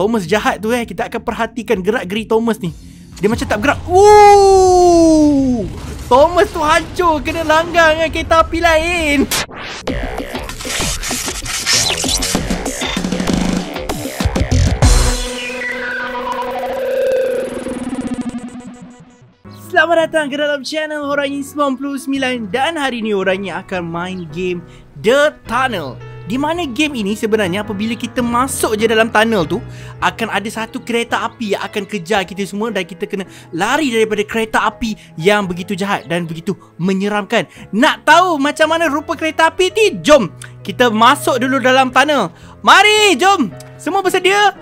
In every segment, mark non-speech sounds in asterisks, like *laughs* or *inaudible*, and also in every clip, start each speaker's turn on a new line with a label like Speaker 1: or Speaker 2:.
Speaker 1: Thomas jahat tu eh Kita akan perhatikan gerak-geri Thomas ni Dia macam tak bergerak Woo! Thomas tu hancur Kena langgar dengan kereta api lain Selamat datang ke dalam channel Horangin 99 Dan hari ni Horangin akan main game The Tunnel di mana game ini sebenarnya apabila kita masuk je dalam tunnel tu Akan ada satu kereta api yang akan kejar kita semua Dan kita kena lari daripada kereta api yang begitu jahat dan begitu menyeramkan Nak tahu macam mana rupa kereta api ni? Jom kita masuk dulu dalam tunnel Mari jom Semua bersedia?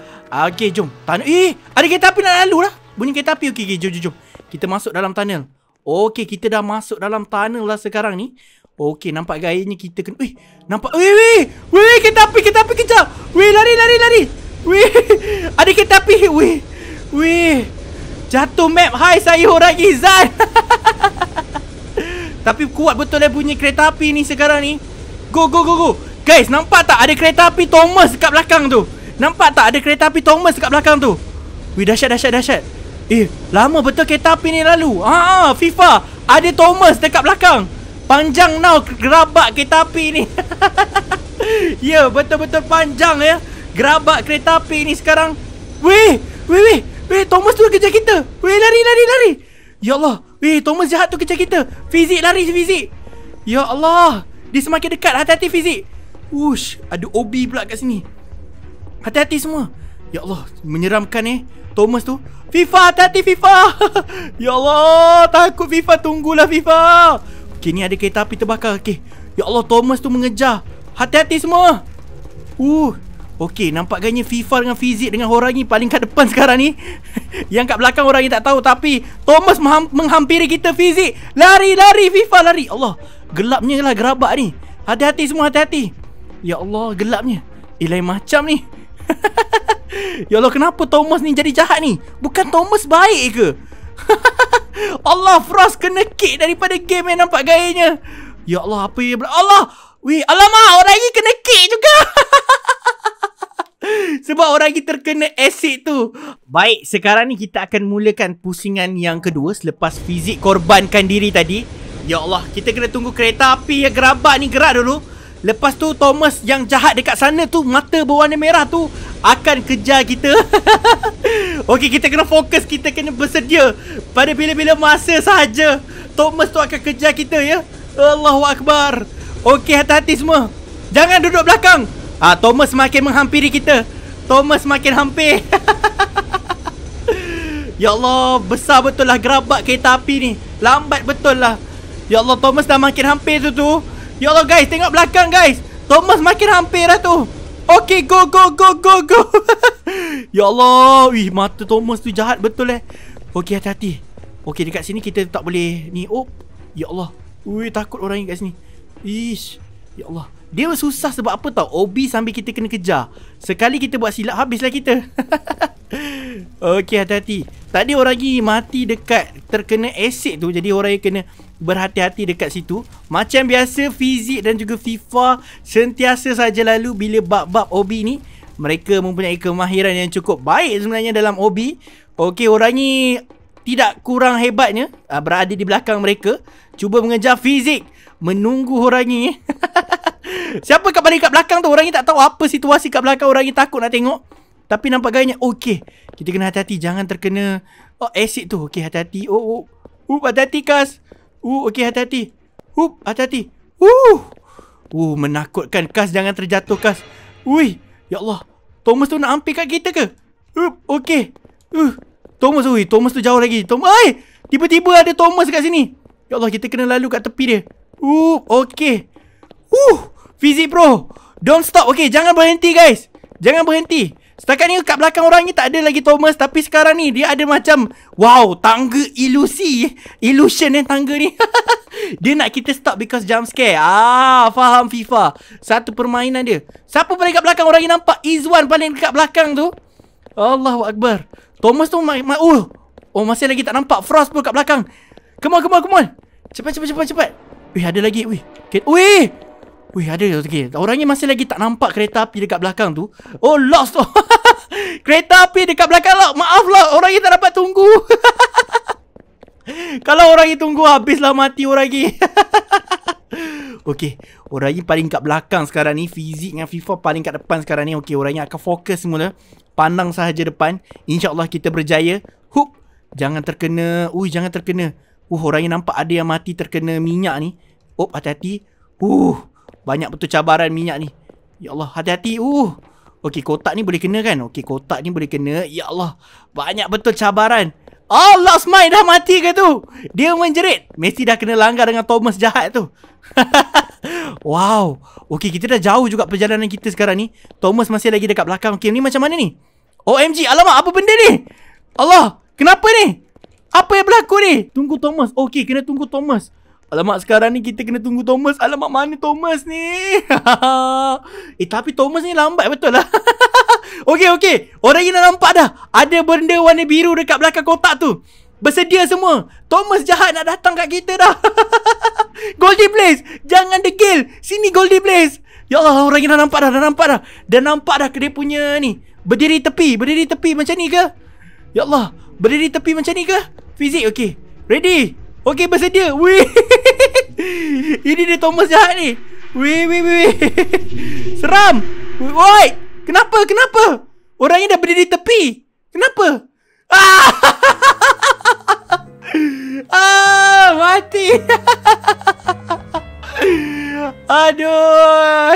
Speaker 1: Okay jom tunnel. Eh ada kereta api nak lalu lah Bunyi kereta api okey okay, jom jom jom Kita masuk dalam tunnel Okay kita dah masuk dalam tunnel lah sekarang ni Oh, okay, nampak gayanya kita kena... Wih, nampak... Wih, wih, wih kereta api, kereta api kejap! Wih, lari, lari, lari! Wih, *laughs* ada kereta api! Wih, wih, Jatuh map! Hai, saya orang Izan! Tapi kuat betul eh bunyi kereta api ni sekarang ni. Go, go, go, go! Guys, nampak tak ada kereta api Thomas dekat belakang tu? Nampak tak ada kereta api Thomas dekat belakang tu? Weh, dahsyat, dahsyat, dahsyat! Eh, lama betul kereta api ni lalu! Haa, ah, ah, FIFA! Ada Thomas dekat belakang! Panjang now gerabak kereta api ni *laughs* Ya betul-betul panjang ya Gerabak kereta api ni sekarang Weh Weh weh Weh Thomas tu kejar kita Weh lari lari lari Ya Allah Weh Thomas jahat tu kejar kita Fizik lari Fizik Ya Allah Dia semakin dekat hati-hati Fizik Wush Ada Obi pula kat sini Hati-hati semua Ya Allah Menyeramkan eh Thomas tu FIFA hati-hati FIFA *laughs* Ya Allah Takut FIFA Tunggulah FIFA FIFA Okey ni ada kereta api terbakar okey. Ya Allah Thomas tu mengejar. Hati-hati semua. Uh. Okey nampak gayanya FIFA dengan Fizik dengan orang ni paling kat depan *laughs* sekarang ni. Yang kat belakang orang ni tak tahu tapi Thomas menghampiri kita Fizik. Lari lari FIFA lari. Allah. Gelapnya lah gerabak ni. Hati-hati semua hati-hati. Ya Allah gelapnya. Ilai macam ni. *laughs* ya Allah kenapa Thomas ni jadi jahat ni? Bukan Thomas baik ke? *laughs* Allah Frost kena kick daripada game yang nampak gayanya. Ya Allah apa ya Allah. Weh, alamak orang lagi kena kick juga. *laughs* Sebab orang lagi terkena asid tu. Baik, sekarang ni kita akan mulakan pusingan yang kedua selepas fizik korbankan diri tadi. Ya Allah, kita kena tunggu kereta api yang gerabak ni gerak dulu. Lepas tu Thomas yang jahat dekat sana tu Mata berwarna merah tu Akan kejar kita *laughs* Okey kita kena fokus Kita kena bersedia Pada bila-bila masa sahaja Thomas tu akan kejar kita ya Allahu Akbar Okey hati-hati semua Jangan duduk belakang Ah ha, Thomas makin menghampiri kita Thomas makin hampir *laughs* Ya Allah besar betul lah gerabak kereta api ni Lambat betul lah Ya Allah Thomas dah makin hampir tu tu Ya Allah guys, tengok belakang guys. Thomas makin hampir lah tu. Okay, go, go, go, go, go. *laughs* ya Allah. Wih, mata Thomas tu jahat betul eh. Okay, hati-hati. Okay, dekat sini kita tak boleh ni. Oh, ya Allah. Wih, takut orang yang kat sini. Ish. Ya Allah. Dia susah sebab apa tau Obi sambil kita kena kejar Sekali kita buat silap Habislah kita *laughs* Okey hati-hati. Tadi orang lagi mati dekat terkena asid tu. Jadi orang yang kena berhati-hati dekat situ. Macam biasa fizik dan juga FIFA sentiasa saja lalu bila bab-bab OB ni. Mereka mempunyai kemahiran yang cukup baik sebenarnya dalam OB. Okey orang ni tidak kurang hebatnya ah, berada di belakang mereka. Cuba mengejar fizik. Menunggu orang ni. *laughs* Siapa kat balik kat belakang tu? Orang ni tak tahu apa situasi kat belakang. Orang ni takut nak tengok. Tapi nampak gayanya okey. Kita kena hati-hati jangan terkena oh acid tu. Okey hati-hati. Oh oh. Hup hati-hati kas. Uh okey hati-hati. Hup hati-hati. Uh. Uh menakutkan kas jangan terjatuh kas. Ui, ya Allah. Thomas tu nak hampir kat kita ke? Hup okey. Uh Thomas ui, Thomas tu jauh lagi. Thomas, ai! Tiba-tiba ada Thomas kat sini. Ya Allah, kita kena lalu kat tepi dia. Uh okey. Uh, fizik bro. Don't stop. Okey, jangan berhenti guys. Jangan berhenti. Setakat ni kat belakang orang ni tak ada lagi Thomas Tapi sekarang ni dia ada macam Wow tangga ilusi Illusion eh tangga ni *laughs* Dia nak kita stop because jump scare Ah faham FIFA Satu permainan dia Siapa paling kat belakang orang ni nampak Izwan paling dekat belakang tu Allahu Akbar Thomas tu my, my, oh. oh masih lagi tak nampak Frost pun kat belakang Come on come on come on Cepat cepat cepat cepat Wih ada lagi wih Wih Wih, ada okay. Orangnya masih lagi tak nampak kereta api dekat belakang tu. Oh, lost tu. *laughs* kereta api dekat belakang lah. Maaf lah. Orangnya tak dapat tunggu. *laughs* Kalau orangnya tunggu, habislah mati orangnya. *laughs* okay. Orangnya paling kat belakang sekarang ni. Fizik dengan FIFA paling kat depan sekarang ni. Okay, orangnya akan fokus semula. Pandang sahaja depan. InsyaAllah kita berjaya. Hup. Jangan terkena. Ui, jangan terkena. Uh, orangnya nampak ada yang mati terkena minyak ni. Oh, hati-hati. Uh. -hati. Banyak betul cabaran minyak ni. Ya Allah, hati-hati. Uh. Okey, kotak ni boleh kena kan? Okey, kotak ni boleh kena. Ya Allah, banyak betul cabaran. Oh, last dah mati ke tu? Dia menjerit. Messi dah kena langgar dengan Thomas jahat tu. *laughs* wow. Okey, kita dah jauh juga perjalanan kita sekarang ni. Thomas masih lagi dekat belakang. Okey, ni macam mana ni? OMG, alamak, apa benda ni? Allah, kenapa ni? Apa yang berlaku ni? Tunggu Thomas. Okey, kena tunggu Thomas. Alamak sekarang ni kita kena tunggu Thomas Alamak mana Thomas ni *laughs* Eh tapi Thomas ni lambat betul lah *laughs* Okay okay Orang ni dah nampak dah Ada benda warna biru dekat belakang kotak tu Bersedia semua Thomas jahat nak datang kat kita dah *laughs* Goldie Blaze Jangan degil Sini Goldie Blaze Ya Allah orang ni dah nampak dah Dah nampak dah Dah nampak dah dia punya ni Berdiri tepi Berdiri tepi macam ni ke Ya Allah Berdiri tepi macam ni ke Fizik okay Ready Okey bersedia. Weh. *laughs* Ini dia Thomas jahat ni. Weh weh weh. Seram. Woi, kenapa? Kenapa? Orangnya dah berdiri tepi. Kenapa? *laughs* Ah, mati. *laughs* Aduh.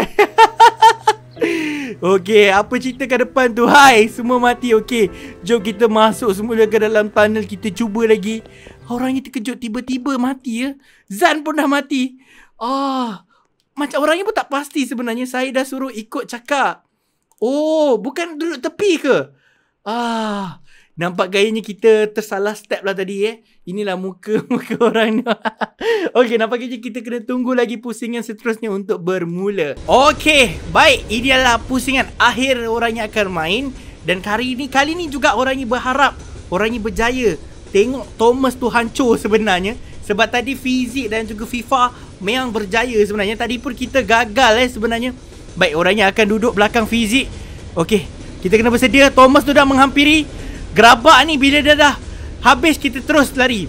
Speaker 1: Okey, apa cerita ke depan tu? Hai, semua mati. Okey. Jom kita masuk semula ke dalam tunnel. Kita cuba lagi orangnya terkejut tiba-tiba mati ya. Zan pun dah mati. Ah, oh, macam orangnya pun tak pasti sebenarnya. Saya dah suruh ikut cakap. Oh, bukan duduk tepi ke? Ah, nampak gayanya kita tersalah step lah tadi eh. Inilah muka-muka *laughs* orang ni. *laughs* okay, nampak gayanya kita kena tunggu lagi pusingan seterusnya untuk bermula. Okay, baik. Ini adalah pusingan akhir orangnya akan main. Dan kali ini, kali ini juga orangnya berharap orangnya berjaya tengok Thomas tu hancur sebenarnya sebab tadi fizik dan juga FIFA memang berjaya sebenarnya tadi pun kita gagal eh sebenarnya baik orangnya akan duduk belakang fizik okey kita kena bersedia Thomas tu dah menghampiri gerabak ni bila dia dah habis kita terus lari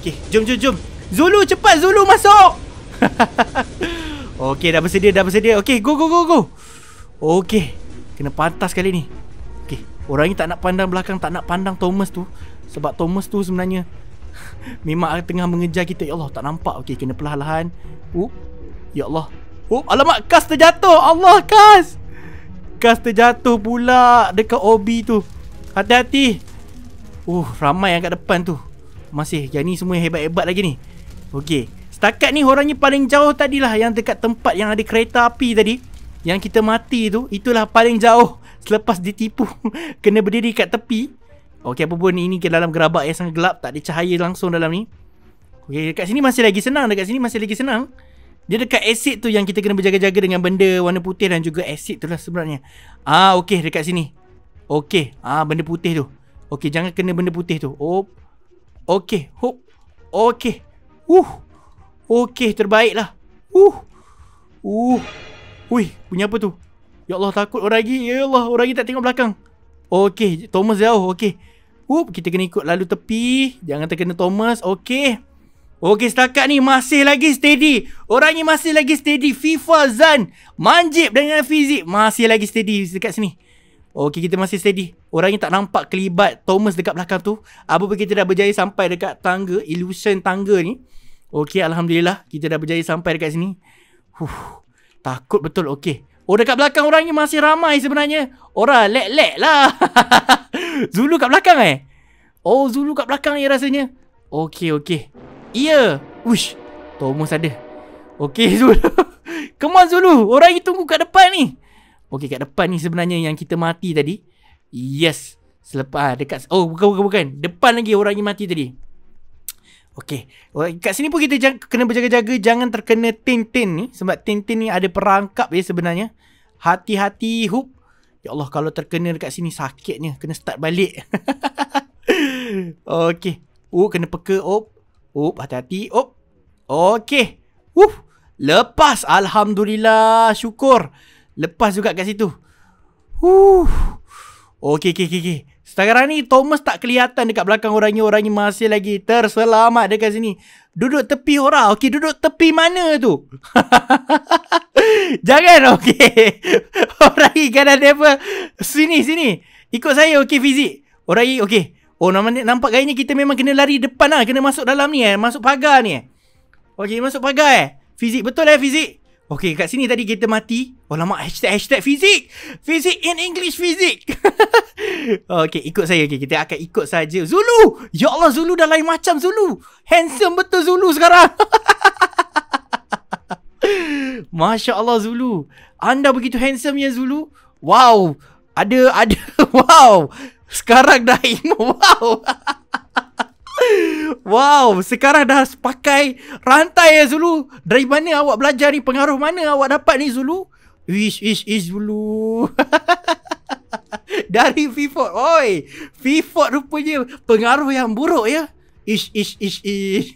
Speaker 1: okey jom jom jom Zulu cepat Zulu masuk *laughs* okey dah bersedia dah bersedia okey go go go go okey kena pantas kali ni okey orangnya tak nak pandang belakang tak nak pandang Thomas tu sebab Thomas tu sebenarnya *laughs* Memang tengah mengejar kita Ya Allah tak nampak Okay kena perlahan-lahan Oop. Oh, ya Allah Uh, Alamak kas terjatuh Allah kas Kas terjatuh pula Dekat OBI tu Hati-hati Uh, ramai yang kat depan tu Masih Yang ni semua hebat-hebat lagi ni Okay Setakat ni orangnya paling jauh tadilah Yang dekat tempat yang ada kereta api tadi Yang kita mati tu Itulah paling jauh Selepas ditipu *laughs* Kena berdiri kat tepi Okey apa pun ini ke dalam gerabak yang sangat gelap tak ada cahaya langsung dalam ni. Okey dekat sini masih lagi senang dekat sini masih lagi senang. Dia dekat acid tu yang kita kena berjaga-jaga dengan benda warna putih dan juga acid tu lah sebenarnya. Ah okey dekat sini. Okey, ah benda putih tu. Okey jangan kena benda putih tu. Oh. Okey, hop. Okey. Uh. Okey terbaiklah. Uh. Uh. Wih, punya apa tu? Ya Allah takut orang lagi. Ya Allah, orang lagi tak tengok belakang. Okey, Thomas jauh. Okey. Whoop, kita kena ikut lalu tepi. Jangan terkena Thomas. Okey. Okey setakat ni masih lagi steady. Orang ni masih lagi steady. FIFA Zan. Manjib dengan fizik. Masih lagi steady dekat sini. Okey kita masih steady. Orang ni tak nampak kelibat Thomas dekat belakang tu. Apa kita dah berjaya sampai dekat tangga. Illusion tangga ni. Okey Alhamdulillah. Kita dah berjaya sampai dekat sini. Huh, takut betul. Okey. Oh dekat belakang orang ni masih ramai sebenarnya Orang lek-lek lah *laughs* Zulu kat belakang eh Oh Zulu kat belakang ni rasanya Okay okay Iya yeah. Wish Thomas ada Okay *laughs* Zulu Come on Zulu Orang ni tunggu kat depan ni Okay kat depan ni sebenarnya yang kita mati tadi Yes Selepas ah, dekat Oh bukan bukan bukan Depan lagi orang ni mati tadi Okey. Well, oh, kat sini pun kita jang, kena berjaga-jaga jangan terkena tintin ni sebab tintin ni ada perangkap ya sebenarnya. Hati-hati hub. Ya Allah kalau terkena dekat sini sakitnya kena start balik. *laughs* Okey. Oh kena peka. Op. Op hati-hati. Op. Okey. Uh. Lepas alhamdulillah syukur. Lepas juga kat situ. Uh. Okey okey okey. Okay. Sekarang ni Thomas tak kelihatan dekat belakang orangnya orangnya masih lagi terselamat dekat sini Duduk tepi orang Okay duduk tepi mana tu *laughs* Jangan okay *laughs* Orang ni kanan dia Sini sini Ikut saya okay fizik Orang ni okay Oh nama nampak gayanya kita memang kena lari depan lah Kena masuk dalam ni eh Masuk pagar ni eh Okay masuk pagar eh Fizik betul eh fizik Okay, kat sini tadi kita mati. Oh lama hashtag hashtag fizik. Fizik in English fizik. *laughs* okay, ikut saya. Okay, kita akan ikut saja. Zulu! Ya Allah, Zulu dah lain macam Zulu. Handsome betul Zulu sekarang. *laughs* Masya Allah Zulu. Anda begitu handsome ya Zulu. Wow. Ada, ada. *laughs* Wow. Sekarang dah ino. Wow. Wow, sekarang dah pakai rantai ya Zulu. Dari mana awak belajar ni? Pengaruh mana awak dapat ni Zulu? Is is is Zulu. *laughs* Dari FIFA. Oi, FIFA rupanya pengaruh yang buruk ya. Is is is is.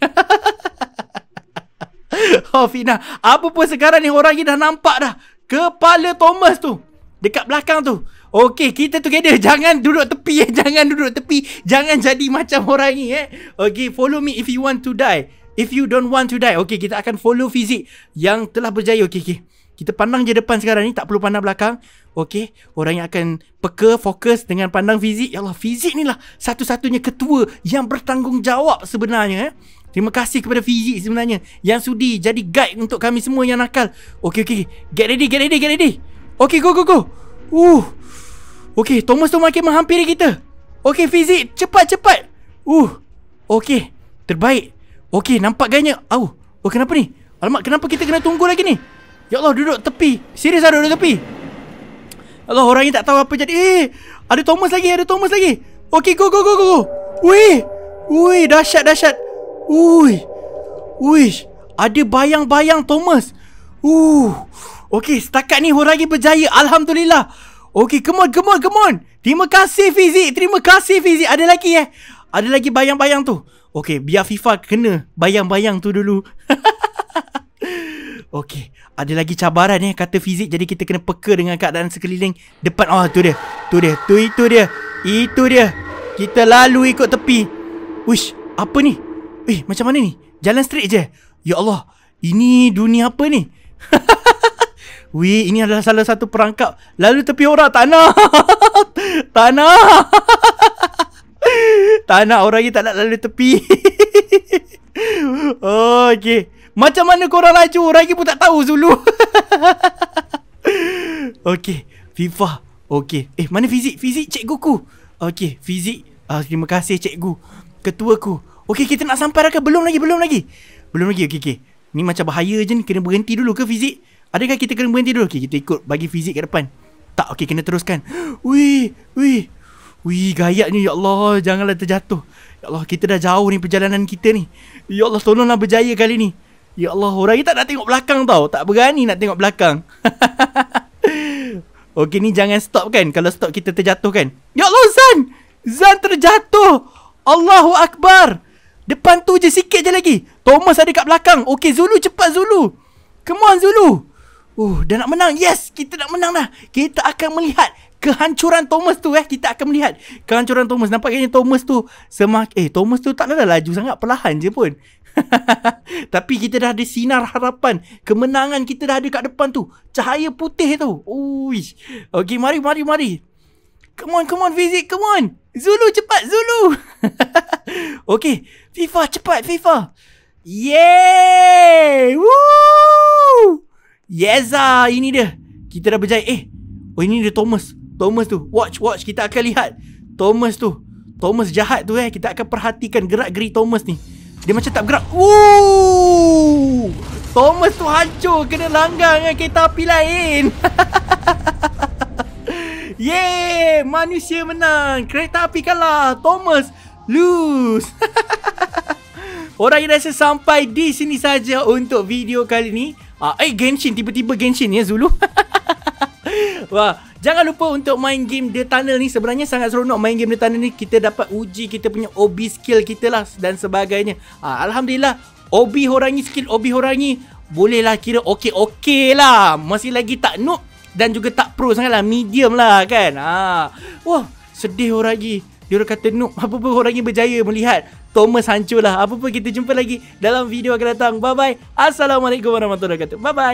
Speaker 1: *laughs* oh, Fina. Apa pun sekarang ni orang ni dah nampak dah. Kepala Thomas tu. Dekat belakang tu. Okay, kita together. Jangan duduk tepi eh. Jangan duduk tepi. Jangan jadi macam orang ni eh. Okay, follow me if you want to die. If you don't want to die. Okay, kita akan follow fizik yang telah berjaya. Okey, okey. Kita pandang je depan sekarang ni. Tak perlu pandang belakang. Okay, Orang yang akan peka, fokus dengan pandang fizik. Ya Allah, fizik ni lah satu-satunya ketua yang bertanggungjawab sebenarnya. Eh. Terima kasih kepada fizik sebenarnya. Yang sudi jadi guide untuk kami semua yang nakal. Okay, okay, Get ready, get ready, get ready. Okay, go, go, go. Uh. Okey, Thomas tu makin menghampiri kita. Okey, Fizik, cepat-cepat. Uh. Okey, terbaik. Okey, nampak gayanya. Au. Oh, kenapa ni? Alamak, kenapa kita kena tunggu lagi ni? Ya Allah, duduk tepi. Serius ah duduk tepi. Allah, orang ni tak tahu apa jadi. Eh, ada Thomas lagi, ada Thomas lagi. Okey, go go go go go. Wih. Wih, dahsyat dahsyat. Ui. Wish, ada bayang-bayang Thomas. Uh. Okey, setakat ni Horagi berjaya. Alhamdulillah. Okay, come on, come on, come on. Terima kasih Fizik. Terima kasih Fizik. Ada lagi eh. Ada lagi bayang-bayang tu. Okay, biar FIFA kena bayang-bayang tu dulu. *laughs* okay, ada lagi cabaran eh. Kata Fizik jadi kita kena peka dengan keadaan sekeliling. Depan, oh tu dia. Tu dia, tu itu dia. Itu dia. Kita lalu ikut tepi. Wish, apa ni? Eh, macam mana ni? Jalan straight je. Ya Allah, ini dunia apa ni? *laughs* Weh, ini adalah salah satu perangkap Lalu tepi orang Tak nak *laughs* Tak nak *laughs* Tak nak orang ni tak nak lalu tepi oh, *laughs* Okay Macam mana korang laju Orang ni pun tak tahu Zulu Okay FIFA Okay Eh, mana fizik? Fizik cikgu ku Okay, fizik uh, Terima kasih cikgu Ketua ku Okay, kita nak sampai ke Belum lagi, belum lagi Belum lagi, okay, okay Ni macam bahaya je ni Kena berhenti dulu ke fizik? Adakah kita kena berhenti dulu? Okay, kita ikut bagi fizik kat depan. Tak, okay, kena teruskan. Wih, wih. Wih, gayatnya ya Allah. Janganlah terjatuh. Ya Allah, kita dah jauh ni perjalanan kita ni. Ya Allah, tolonglah berjaya kali ni. Ya Allah, orang kita tak nak tengok belakang tau. Tak berani nak tengok belakang. *laughs* okay, ni jangan stop kan? Kalau stop kita terjatuh kan? Ya Allah, Zan! Zan terjatuh! Allahu Akbar! Depan tu je, sikit je lagi. Thomas ada kat belakang. Okay, Zulu cepat Zulu. Come on, Zulu. Uh, dah nak menang. Yes, kita nak menang dah. Kita akan melihat kehancuran Thomas tu eh. Kita akan melihat kehancuran Thomas. Nampak kayaknya Thomas tu semak eh Thomas tu tak ada laju sangat, perlahan je pun. *laughs* Tapi kita dah ada sinar harapan. Kemenangan kita dah ada kat depan tu. Cahaya putih tu. Ui. Okey, mari mari mari. Come on, come on, Fizik, come on. Zulu cepat, Zulu. *laughs* okay, FIFA cepat, FIFA. Yeay! Woo! Yes ah, ini dia. Kita dah berjaya. Eh, oh ini dia Thomas. Thomas tu. Watch, watch. Kita akan lihat. Thomas tu. Thomas jahat tu eh. Kita akan perhatikan gerak-geri Thomas ni. Dia macam tak bergerak. Woo! Thomas tu hancur. Kena langgar dengan kereta api lain. *laughs* Yeay! Manusia menang. Kereta api kalah. Thomas lose. *laughs* Orang yang rasa sampai di sini saja untuk video kali ni. Uh, eh Genshin tiba-tiba Genshin ya Zulu. *laughs* Wah, jangan lupa untuk main game The Tunnel ni sebenarnya sangat seronok main game The Tunnel ni kita dapat uji kita punya OB skill kita lah dan sebagainya. Uh, alhamdulillah OB horangi skill OB horangi boleh lah kira okey okey lah. Masih lagi tak noob dan juga tak pro sangat lah medium lah kan. Ha. Wah, sedih horangi. Dia kata noob *laughs* apa pun horangi berjaya melihat Thomas Hancur lah. Apa pun kita jumpa lagi dalam video akan datang. Bye-bye. Assalamualaikum warahmatullahi wabarakatuh. Bye-bye.